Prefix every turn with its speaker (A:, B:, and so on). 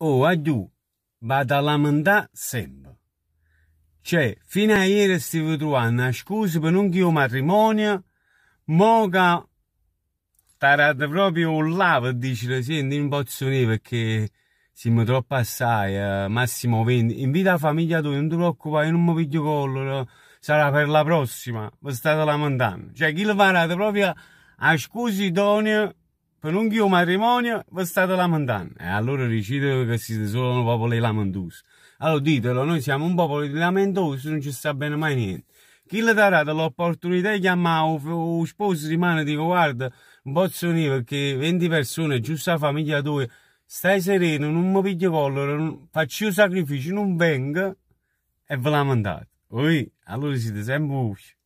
A: o aggiù, vado alla mandà sempre. Cioè, fino a ieri stavo trovando una scusa per un mio matrimonio, moca tarata proprio un là per dire, senti, non posso venire perché siamo troppo assai, eh, massimo 20. Invita la famiglia tua, non ti preoccupare, non mi piglio collo, sarà per la prossima, vi state lamentando. Cioè, chi lo farà proprio a scusi idoneo per un chio matrimonio vi state lamentando. E allora dicete che siete solo un popolo di lamentosi. Allora ditelo, noi siamo un popolo di lamentosi, non ci sta bene mai niente. Chi le darà l'opportunità di chiamare o, lo sposo di mano e dico guarda, non posso venire perché 20 persone, giusto la famiglia tua, stai sereno, non mi piglio collera, faccio sacrifici, non vengo e vi lamentate. Ui, allora siete sempre usci.